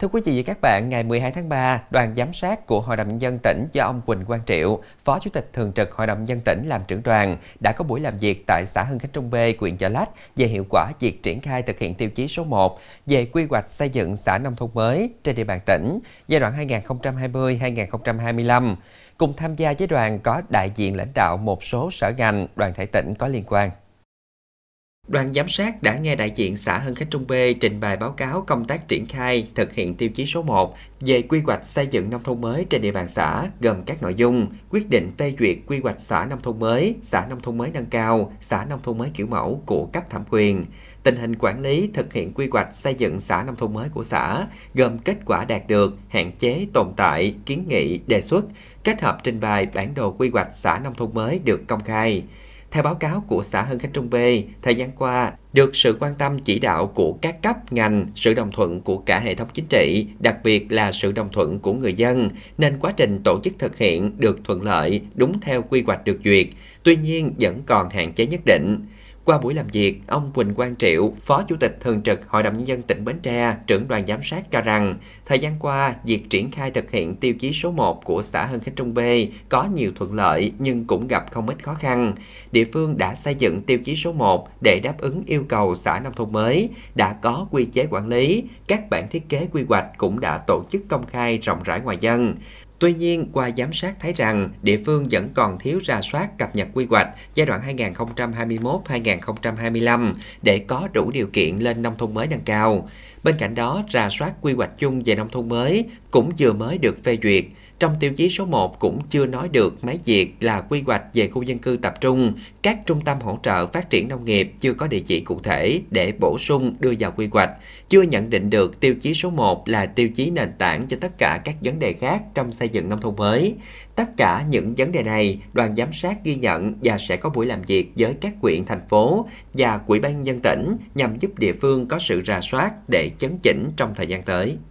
Thưa quý vị và các bạn, ngày 12 tháng 3, đoàn giám sát của Hội đồng Nhân dân tỉnh do ông Quỳnh Quang Triệu, Phó Chủ tịch Thường trực Hội đồng Nhân dân tỉnh làm trưởng đoàn, đã có buổi làm việc tại xã Hưng Khánh Trung B, huyện Chợ Lách về hiệu quả việc triển khai thực hiện tiêu chí số 1 về quy hoạch xây dựng xã nông thôn mới trên địa bàn tỉnh giai đoạn 2020-2025. Cùng tham gia với đoàn có đại diện lãnh đạo một số sở ngành, đoàn thể tỉnh có liên quan. Đoàn giám sát đã nghe đại diện xã Hân Khánh Trung B trình bày báo cáo công tác triển khai thực hiện tiêu chí số 1 về quy hoạch xây dựng nông thôn mới trên địa bàn xã gồm các nội dung quyết định phê duyệt quy hoạch xã nông thôn mới, xã nông thôn mới nâng cao, xã nông thôn mới kiểu mẫu của cấp thẩm quyền, tình hình quản lý thực hiện quy hoạch xây dựng xã nông thôn mới của xã gồm kết quả đạt được, hạn chế tồn tại, kiến nghị, đề xuất, kết hợp trình bày bản đồ quy hoạch xã nông thôn mới được công khai. Theo báo cáo của xã Hưng Khánh Trung B, thời gian qua, được sự quan tâm chỉ đạo của các cấp ngành, sự đồng thuận của cả hệ thống chính trị, đặc biệt là sự đồng thuận của người dân, nên quá trình tổ chức thực hiện được thuận lợi, đúng theo quy hoạch được duyệt. Tuy nhiên, vẫn còn hạn chế nhất định. Qua buổi làm việc, ông Quỳnh Quang Triệu, Phó Chủ tịch Thường trực Hội đồng Nhân dân tỉnh Bến Tre, trưởng đoàn giám sát cho rằng, thời gian qua, việc triển khai thực hiện tiêu chí số 1 của xã Hân Khánh Trung B có nhiều thuận lợi nhưng cũng gặp không ít khó khăn. Địa phương đã xây dựng tiêu chí số 1 để đáp ứng yêu cầu xã nông thôn mới, đã có quy chế quản lý, các bản thiết kế quy hoạch cũng đã tổ chức công khai rộng rãi ngoài dân. Tuy nhiên, qua giám sát thấy rằng địa phương vẫn còn thiếu ra soát cập nhật quy hoạch giai đoạn 2021-2025 để có đủ điều kiện lên nông thôn mới nâng cao. Bên cạnh đó, ra soát quy hoạch chung về nông thôn mới cũng vừa mới được phê duyệt. Trong tiêu chí số 1 cũng chưa nói được mấy việc là quy hoạch về khu dân cư tập trung, các trung tâm hỗ trợ phát triển nông nghiệp chưa có địa chỉ cụ thể để bổ sung đưa vào quy hoạch, chưa nhận định được tiêu chí số 1 là tiêu chí nền tảng cho tất cả các vấn đề khác trong xây dựng nông thôn mới. Tất cả những vấn đề này, đoàn giám sát ghi nhận và sẽ có buổi làm việc với các quyện thành phố và quỹ ban dân tỉnh nhằm giúp địa phương có sự rà soát để chấn chỉnh trong thời gian tới.